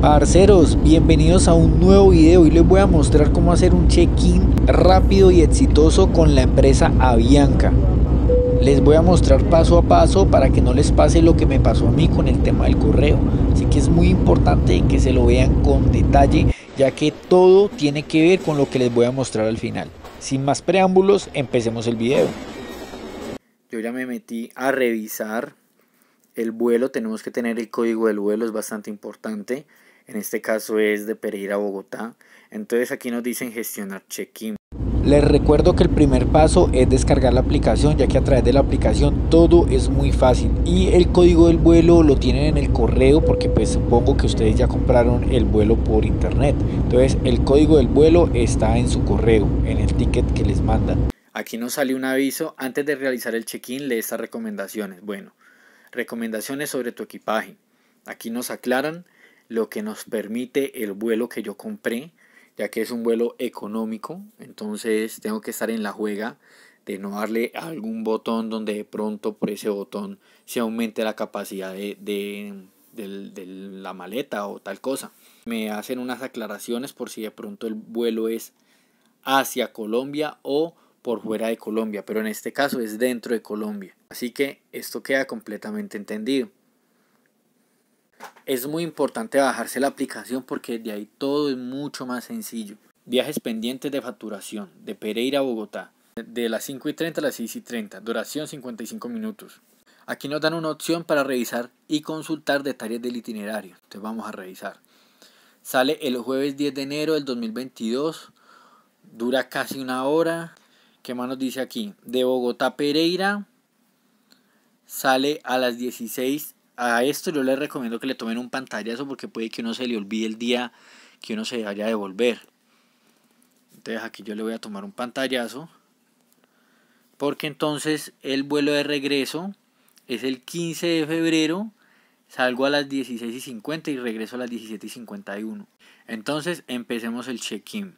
Parceros, bienvenidos a un nuevo video y les voy a mostrar cómo hacer un check-in rápido y exitoso con la empresa Avianca. Les voy a mostrar paso a paso para que no les pase lo que me pasó a mí con el tema del correo. Así que es muy importante que se lo vean con detalle ya que todo tiene que ver con lo que les voy a mostrar al final. Sin más preámbulos, empecemos el video. Yo ya me metí a revisar el vuelo, tenemos que tener el código del vuelo, es bastante importante en este caso es de Pereira a Bogotá. Entonces aquí nos dicen gestionar check-in. Les recuerdo que el primer paso es descargar la aplicación, ya que a través de la aplicación todo es muy fácil. Y el código del vuelo lo tienen en el correo, porque pues supongo que ustedes ya compraron el vuelo por internet. Entonces el código del vuelo está en su correo, en el ticket que les mandan. Aquí nos sale un aviso, antes de realizar el check-in lee estas recomendaciones. Bueno, recomendaciones sobre tu equipaje. Aquí nos aclaran lo que nos permite el vuelo que yo compré, ya que es un vuelo económico, entonces tengo que estar en la juega de no darle algún botón donde de pronto por ese botón se aumente la capacidad de la maleta o tal cosa. Me hacen unas aclaraciones por si de pronto el vuelo es hacia Colombia o por fuera de Colombia, pero en este caso es dentro de Colombia. Así que esto queda completamente entendido es muy importante bajarse la aplicación porque de ahí todo es mucho más sencillo. Viajes pendientes de facturación, de Pereira a Bogotá, de las 5 y 30 a las 6 y 30, duración 55 minutos. Aquí nos dan una opción para revisar y consultar detalles del itinerario. Entonces vamos a revisar. Sale el jueves 10 de enero del 2022, dura casi una hora. ¿Qué más nos dice aquí? De Bogotá a Pereira sale a las 16 a esto yo les recomiendo que le tomen un pantallazo porque puede que uno se le olvide el día que uno se vaya a devolver. Entonces aquí yo le voy a tomar un pantallazo porque entonces el vuelo de regreso es el 15 de febrero, salgo a las 16 y 50 y regreso a las 17 y 51. Entonces empecemos el check-in.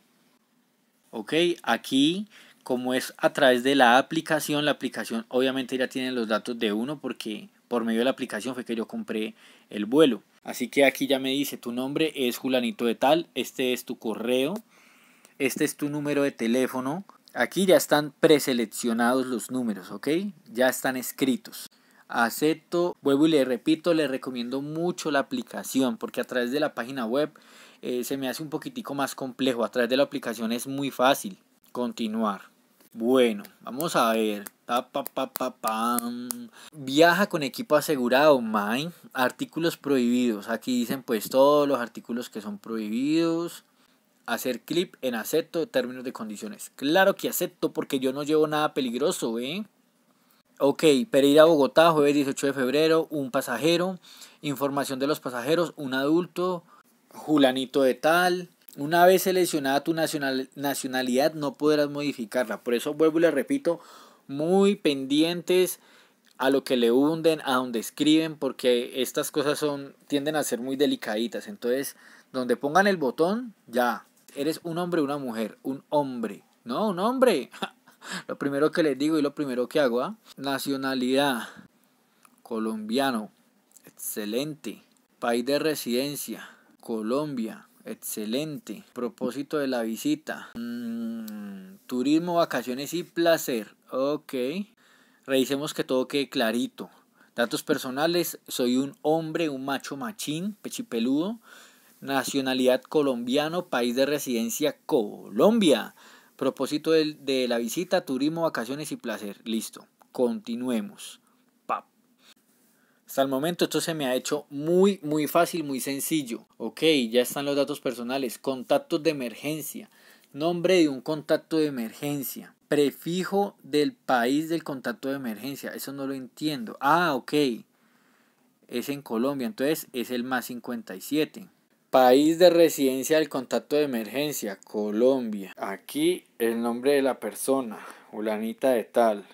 Ok, aquí como es a través de la aplicación, la aplicación obviamente ya tiene los datos de uno porque por medio de la aplicación fue que yo compré el vuelo. Así que aquí ya me dice tu nombre es Julanito de tal, este es tu correo, este es tu número de teléfono. Aquí ya están preseleccionados los números, ¿ok? Ya están escritos. Acepto, vuelvo y le repito, le recomiendo mucho la aplicación porque a través de la página web eh, se me hace un poquitico más complejo, a través de la aplicación es muy fácil continuar. Bueno, vamos a ver. Viaja con equipo asegurado, mine. Artículos prohibidos. Aquí dicen pues todos los artículos que son prohibidos. Hacer clip en acepto, términos de condiciones. Claro que acepto porque yo no llevo nada peligroso, ¿eh? Ok, a Bogotá, jueves 18 de febrero, un pasajero, información de los pasajeros, un adulto, Julanito de tal, una vez seleccionada tu nacionalidad no podrás modificarla. Por eso vuelvo y le repito, muy pendientes a lo que le hunden, a donde escriben, porque estas cosas son, tienden a ser muy delicaditas. Entonces, donde pongan el botón, ya, eres un hombre o una mujer, un hombre, no, un hombre. lo primero que les digo y lo primero que hago, ¿ah? nacionalidad, colombiano, excelente, país de residencia, Colombia. Excelente. Propósito de la visita. Mm, turismo, vacaciones y placer. Ok. Revisemos que todo quede clarito. Datos personales. Soy un hombre, un macho machín, pechipeludo. Nacionalidad colombiano, país de residencia Colombia. Propósito de la visita, turismo, vacaciones y placer. Listo. Continuemos. Hasta el momento esto se me ha hecho muy, muy fácil, muy sencillo. Ok, ya están los datos personales. Contactos de emergencia. Nombre de un contacto de emergencia. Prefijo del país del contacto de emergencia. Eso no lo entiendo. Ah, ok. Es en Colombia, entonces es el más 57. País de residencia del contacto de emergencia, Colombia. Aquí el nombre de la persona, Ulanita de tal.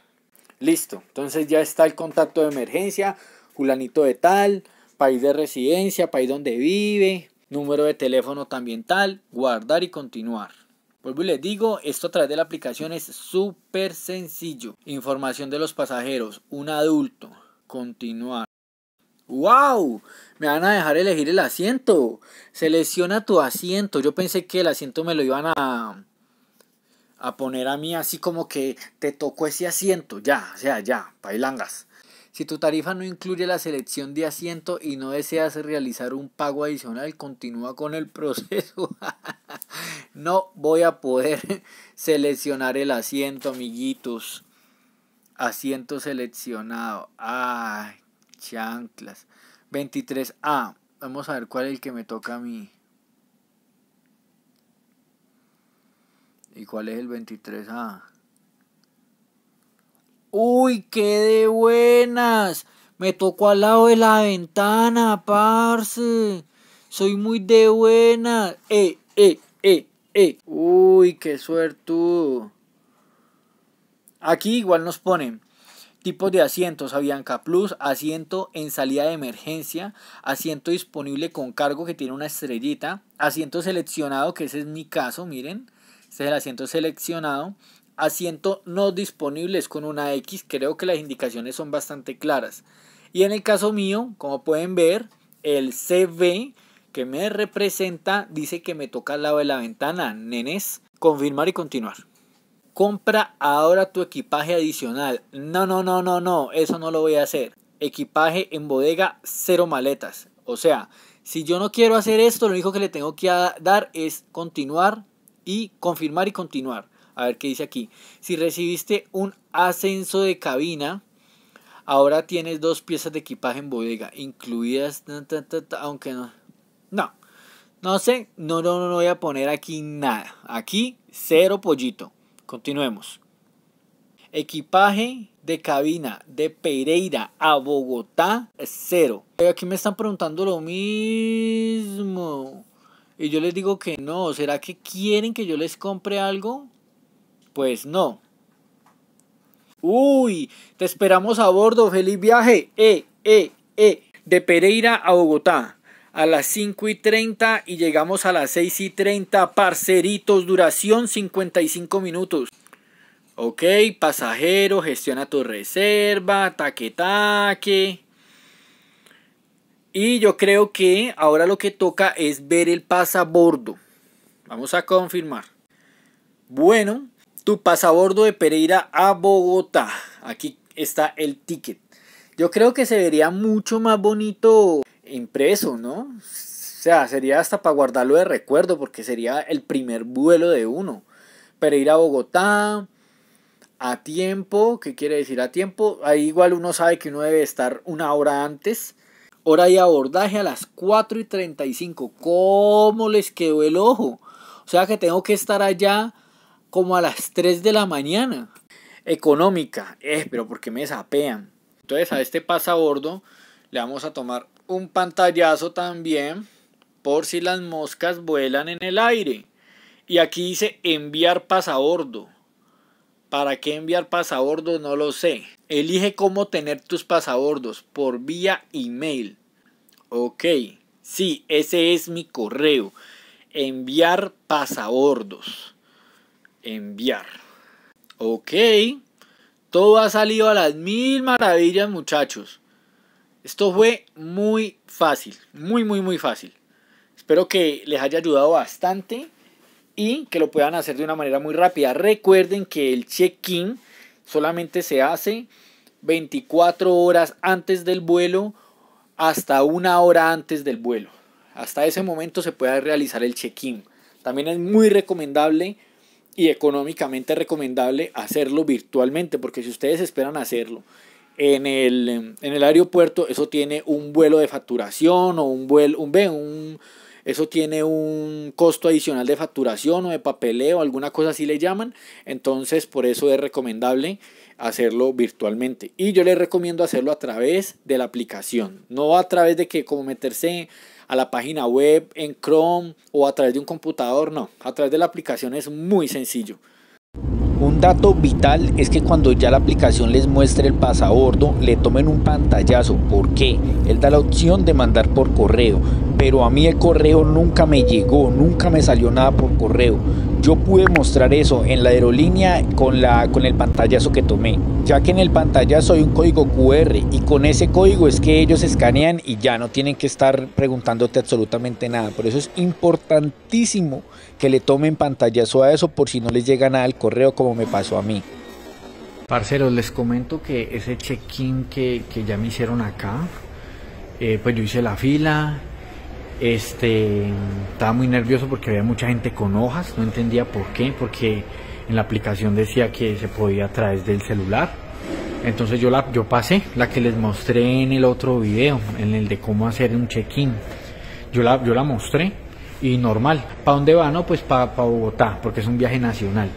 Listo, entonces ya está el contacto de emergencia fulanito de tal, país de residencia, país donde vive, número de teléfono también tal, guardar y continuar. Vuelvo y les digo, esto a través de la aplicación es súper sencillo. Información de los pasajeros, un adulto, continuar. ¡Wow! Me van a dejar elegir el asiento. Selecciona tu asiento. Yo pensé que el asiento me lo iban a, a poner a mí así como que te tocó ese asiento. Ya, o sea, ya, bailangas. Si tu tarifa no incluye la selección de asiento y no deseas realizar un pago adicional, continúa con el proceso. no voy a poder seleccionar el asiento, amiguitos. Asiento seleccionado. Ay, chanclas. 23A. Vamos a ver cuál es el que me toca a mí. ¿Y cuál es el 23A? Uy, qué de buenas. Me tocó al lado de la ventana, parce. Soy muy de buenas. Eh, eh, eh, eh. Uy, qué suerte. Aquí igual nos ponen tipos de asientos, Avianca Plus, asiento en salida de emergencia, asiento disponible con cargo que tiene una estrellita, asiento seleccionado, que ese es mi caso, miren, este es el asiento seleccionado, asiento no disponibles con una X, creo que las indicaciones son bastante claras. Y en el caso mío, como pueden ver, el CV que me representa dice que me toca al lado de la ventana, nenes. Confirmar y continuar. Compra ahora tu equipaje adicional. No, no, no, no, no, eso no lo voy a hacer. Equipaje en bodega, cero maletas. O sea, si yo no quiero hacer esto, lo único que le tengo que dar es continuar y confirmar y continuar. A ver qué dice aquí. Si recibiste un ascenso de cabina, ahora tienes dos piezas de equipaje en bodega, incluidas, aunque no. No, no sé, no, no, no voy a poner aquí nada. Aquí, cero pollito. Continuemos. Equipaje de cabina de Pereira a Bogotá, cero. Aquí me están preguntando lo mismo. Y yo les digo que no. ¿Será que quieren que yo les compre algo? Pues no. Uy, te esperamos a bordo. Feliz viaje. Eh, eh, eh. De Pereira a Bogotá a las 5 y 30 y llegamos a las 6 y 30, parceritos, duración 55 minutos. Ok, pasajero, gestiona tu reserva, taque taque. Y yo creo que ahora lo que toca es ver el bordo. Vamos a confirmar. Bueno, tu pasabordo de Pereira a Bogotá. Aquí está el ticket. Yo creo que se vería mucho más bonito impreso, ¿no? O sea, sería hasta para guardarlo de recuerdo porque sería el primer vuelo de uno. Pereira a Bogotá, a tiempo, ¿qué quiere decir a tiempo? Ahí igual uno sabe que uno debe estar una hora antes. Hora de abordaje a las 4 y 35. ¿Cómo les quedó el ojo? O sea que tengo que estar allá como a las 3 de la mañana. Económica, es, pero porque me desapean. Entonces a este pasabordo le vamos a tomar un pantallazo también por si las moscas vuelan en el aire. Y aquí dice enviar pasabordo. ¿Para qué enviar pasabordo No lo sé. Elige cómo tener tus pasabordos por vía email. Ok, sí, ese es mi correo. Enviar pasabordos enviar. Ok, todo ha salido a las mil maravillas muchachos. Esto fue muy fácil, muy muy muy fácil. Espero que les haya ayudado bastante y que lo puedan hacer de una manera muy rápida. Recuerden que el check-in solamente se hace 24 horas antes del vuelo hasta una hora antes del vuelo. Hasta ese momento se puede realizar el check-in. También es muy recomendable y económicamente recomendable hacerlo virtualmente, porque si ustedes esperan hacerlo en el, en el aeropuerto, eso tiene un vuelo de facturación o un vuelo, un, un, eso tiene un costo adicional de facturación o de papeleo, alguna cosa así le llaman. Entonces, por eso es recomendable hacerlo virtualmente. Y yo les recomiendo hacerlo a través de la aplicación, no a través de que como meterse a la página web en Chrome o a través de un computador, no, a través de la aplicación es muy sencillo. Un dato vital es que cuando ya la aplicación les muestre el pasabordo, le tomen un pantallazo. ¿Por qué? Él da la opción de mandar por correo, pero a mí el correo nunca me llegó, nunca me salió nada por correo. Yo pude mostrar eso en la aerolínea con, la, con el pantallazo que tomé, ya que en el pantallazo hay un código QR y con ese código es que ellos escanean y ya no tienen que estar preguntándote absolutamente nada. Por eso es importantísimo que le tomen pantallazo a eso por si no les llega nada al correo como me pasó a mí. Parceros, les comento que ese check-in que, ya me hicieron acá, eh, pues yo hice la fila, este, estaba muy nervioso porque había mucha gente con hojas, no entendía por qué, porque en la aplicación decía que se podía a través del celular. Entonces yo la yo pasé, la que les mostré en el otro video, en el de cómo hacer un check-in. Yo la yo la mostré y normal. ¿Para dónde va? No, pues para pa Bogotá, porque es un viaje nacional.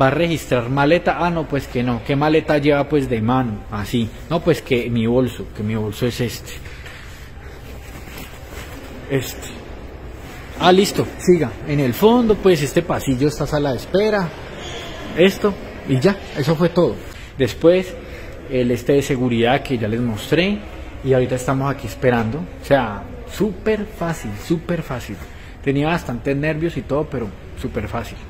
¿Va a registrar maleta? Ah, no, pues que no. ¿Qué maleta lleva? Pues de mano, así. No, pues que mi bolso, que mi bolso es este. Este. Ah, listo, siga. En el fondo, pues este pasillo, esta sala de espera, esto, y ya, eso fue todo. Después, el este de seguridad que ya les mostré, y ahorita estamos aquí esperando. O sea, súper fácil, súper fácil. Tenía bastantes nervios y todo, pero súper fácil.